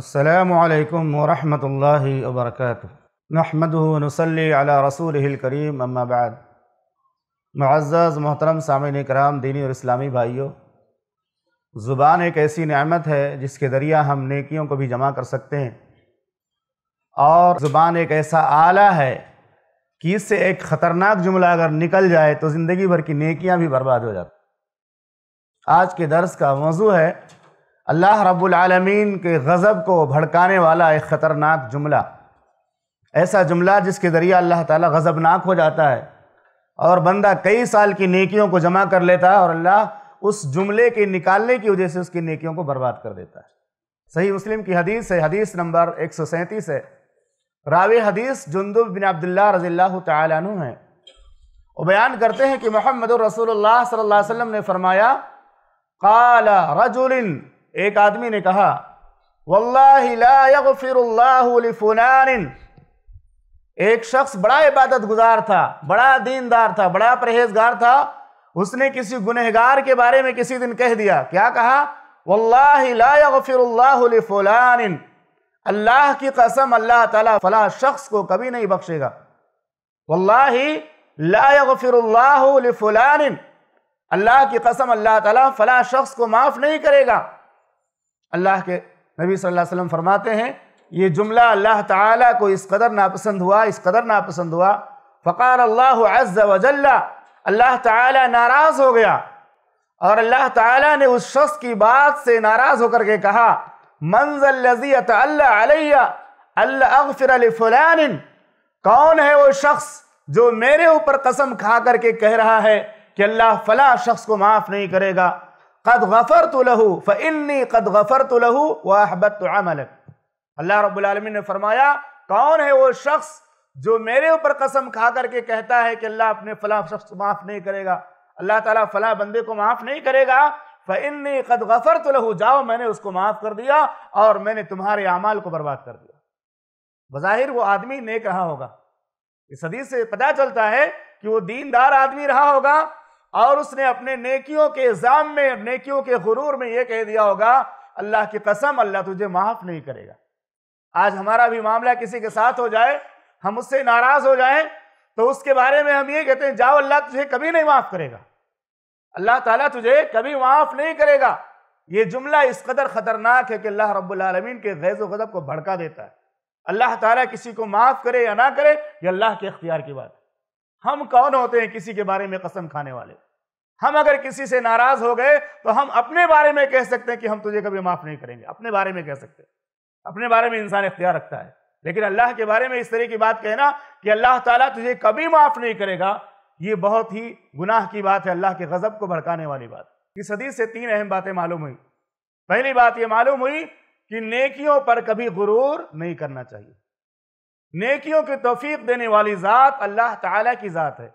السلام علیکم ورحمۃ اللہ وبرکاتہ محمد نسلی علی رسول کریم بعد معزز محترم سامعین کرام دینی اور اسلامی بھائیوں زبان ایک ایسی نعمت ہے جس کے ذریعہ ہم نیکیوں کو بھی جمع کر سکتے ہیں اور زبان ایک ایسا آلہ ہے کہ اس سے ایک خطرناک جملہ اگر نکل جائے تو زندگی بھر کی نیکیاں بھی برباد ہو جاتی آج کے درس کا موضوع ہے اللہ رب العالمین کے غضب کو بھڑکانے والا ایک خطرناک جملہ ایسا جملہ جس کے ذریعہ اللہ تعالیٰ غضبناک ہو جاتا ہے اور بندہ کئی سال کی نیکیوں کو جمع کر لیتا ہے اور اللہ اس جملے کے نکالنے کی وجہ سے اس کی نیکیوں کو برباد کر دیتا ہے صحیح مسلم کی حدیث ہے حدیث نمبر ایک سو سینتیس ہے راوی حدیث جندب بن عبداللہ رضی اللہ تعالیٰ عنہ ہیں وہ بیان کرتے ہیں کہ محمد الرسول اللہ صلی اللہ علیہ وسلم نے فرمایا قال رجل ایک آدمی نے کہا واللہ لا یغفر اللہ لفنان ایک شخص بڑا عبادت گزار تھا بڑا دیندار تھا بڑا پرہیزگار تھا اس نے کسی گنہگار کے بارے میں کسی دن کہہ دیا کیا کہا واللہ لا یغفر اللہ لفلان اللہ کی قسم اللہ تعالیٰ فلاں شخص کو کبھی نہیں بخشے گا واللہ لا یغفر اللہ لفلان اللہ کی قسم اللہ تعالیٰ فلاں شخص کو معاف نہیں کرے گا اللہ کے نبی صلی اللہ علیہ وسلم فرماتے ہیں یہ جملہ اللہ تعالیٰ کو اس قدر ناپسند ہوا اس قدر ناپسند ہوا فقار اللہ عز و جل اللہ تعالیٰ ناراض ہو گیا اور اللہ تعالیٰ نے اس شخص کی بات سے ناراض ہو کر کے کہا منزل لذیت اللہ علیہ اللہ اغفر لفلان کون ہے وہ شخص جو میرے اوپر قسم کھا کر کے کہہ رہا ہے کہ اللہ فلاں شخص کو معاف نہیں کرے گا قد قد غفرت غفرت له له عملك اللہ رب العالمین نے فرمایا کون ہے وہ شخص جو میرے اوپر قسم کھا کر کے کہتا ہے کہ اللہ اپنے فلاں معاف نہیں کرے گا اللہ تعالیٰ فلاں بندے کو معاف نہیں کرے گا فَإِنِّي قَدْ غَفَرْتُ لَهُ جاؤ میں نے اس کو معاف کر دیا اور میں نے تمہارے اعمال کو برباد کر دیا بظاہر وہ آدمی نیک رہا ہوگا اس حدیث سے پتہ چلتا ہے کہ وہ دیندار آدمی رہا ہوگا اور اس نے اپنے نیکیوں کے الزام میں نیکیوں کے غرور میں یہ کہہ دیا ہوگا اللہ کی قسم اللہ تجھے معاف نہیں کرے گا آج ہمارا بھی معاملہ کسی کے ساتھ ہو جائے ہم اس سے ناراض ہو جائیں تو اس کے بارے میں ہم یہ کہتے ہیں جاؤ اللہ تجھے کبھی نہیں معاف کرے گا اللہ تعالیٰ تجھے کبھی معاف نہیں کرے گا یہ جملہ اس قدر خطرناک ہے کہ اللہ رب العالمین کے غیظ و غضب کو بھڑکا دیتا ہے اللہ تعالیٰ کسی کو معاف کرے یا نہ کرے یہ اللہ کے اختیار کی بات ہے ہم کون ہوتے ہیں کسی کے بارے میں قسم کھانے والے ہم اگر کسی سے ناراض ہو گئے تو ہم اپنے بارے میں کہہ سکتے ہیں کہ ہم تجھے کبھی معاف نہیں کریں گے اپنے بارے میں کہہ سکتے ہیں اپنے بارے میں انسان اختیار رکھتا ہے لیکن اللہ کے بارے میں اس طرح کی بات کہنا کہ اللہ تعالیٰ تجھے کبھی معاف نہیں کرے گا یہ بہت ہی گناہ کی بات ہے اللہ کے غضب کو بھڑکانے والی بات اس حدیث سے تین اہم باتیں معلوم ہوئی پہلی بات یہ معلوم ہوئی کہ نیکیوں پر کبھی غرور نہیں کرنا چاہیے نیکیوں کی توفیق دینے والی ذات اللہ تعالیٰ کی ذات ہے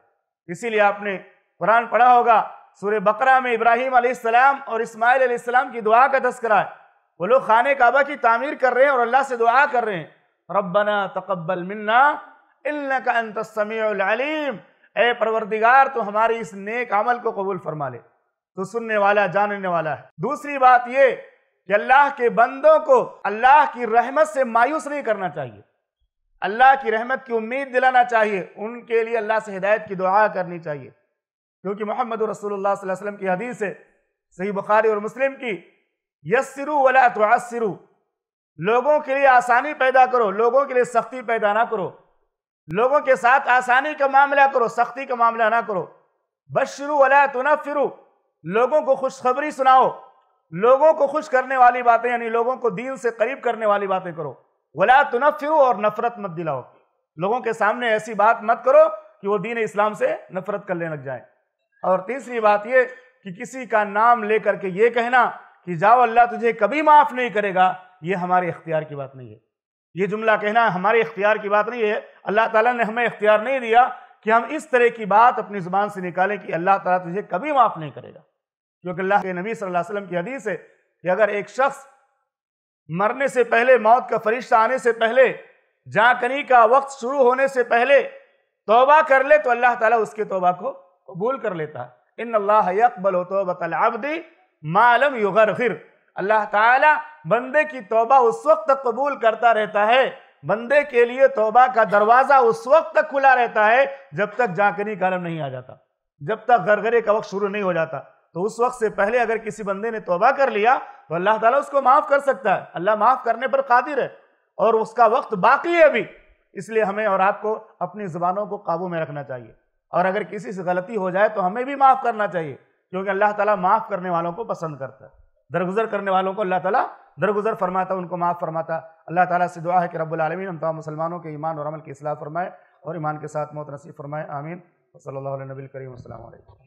اسی لیے آپ نے قرآن پڑھا ہوگا سور بقرہ میں ابراہیم علیہ السلام اور اسماعیل علیہ السلام کی دعا کا تذکرہ ہے وہ لوگ خانے کعبہ کی تعمیر کر رہے ہیں اور اللہ سے دعا کر رہے ہیں ربنا تقبل منا انکا انت السمیع العلیم اے پروردگار تو ہماری اس نیک عمل کو قبول فرما لے تو سننے والا جاننے والا ہے دوسری بات یہ کہ اللہ کے بندوں کو اللہ کی رحمت سے مایوس نہیں کرنا چاہیے اللہ کی رحمت کی امید دلانا چاہیے ان کے لیے اللہ سے ہدایت کی دعا کرنی چاہیے کیونکہ محمد رسول اللہ صلی اللہ علیہ وسلم کی حدیث ہے صحیح بخاری اور مسلم کی یسرو ولا تعسرو لوگوں کے لیے آسانی پیدا کرو لوگوں کے لیے سختی پیدا نہ کرو لوگوں کے ساتھ آسانی کا معاملہ کرو سختی کا معاملہ نہ کرو بشرو ولا تنفرو لوگوں کو خوشخبری سناؤ لوگوں کو خوش کرنے والی باتیں یعنی لوگوں کو دین سے قریب کرنے والی باتیں کرو فرو اور نفرت مت دلاؤ لوگوں کے سامنے ایسی بات مت کرو کہ وہ دین اسلام سے نفرت کرنے لگ جائیں اور تیسری بات یہ کہ کسی کا نام لے کر کے یہ کہنا کہ جاؤ اللہ تجھے کبھی معاف نہیں کرے گا یہ ہمارے اختیار کی بات نہیں ہے یہ جملہ کہنا ہمارے اختیار کی بات نہیں ہے اللہ تعالیٰ نے ہمیں اختیار نہیں دیا کہ ہم اس طرح کی بات اپنی زبان سے نکالیں کہ اللہ تعالیٰ تجھے کبھی معاف نہیں کرے گا کیونکہ اللہ کے نبی صلی اللہ علیہ وسلم کی حدیث ہے کہ اگر ایک شخص مرنے سے پہلے موت کا فرشتہ آنے سے پہلے کنی کا وقت شروع ہونے سے پہلے توبہ کر لے تو اللہ تعالیٰ اس کے توبہ کو قبول کر لیتا ان اللہ یقبل العبد ما لم یغرغر اللہ تعالیٰ بندے کی توبہ اس وقت تک قبول کرتا رہتا ہے بندے کے لیے توبہ کا دروازہ اس وقت تک کھلا رہتا ہے جب تک جانکنی کا علم نہیں آ جاتا جب تک گرگرے کا وقت شروع نہیں ہو جاتا تو اس وقت سے پہلے اگر کسی بندے نے توبہ کر لیا تو اللہ تعالیٰ اس کو معاف کر سکتا ہے اللہ معاف کرنے پر قادر ہے اور اس کا وقت باقی ہے بھی اس لیے ہمیں اور آپ کو اپنی زبانوں کو قابو میں رکھنا چاہیے اور اگر کسی سے غلطی ہو جائے تو ہمیں بھی معاف کرنا چاہیے کیونکہ اللہ تعالیٰ معاف کرنے والوں کو پسند کرتا ہے درگزر کرنے والوں کو اللہ تعالیٰ درگزر فرماتا ان کو معاف فرماتا اللہ تعالیٰ سے دعا ہے کہ رب العالمین ہم مسلمانوں کے ایمان اور عمل کی اصلاح فرمائے اور ایمان کے ساتھ موت نصیب فرمائے آمین صلی اللہ علیہ نبی الکریم السلام علیکم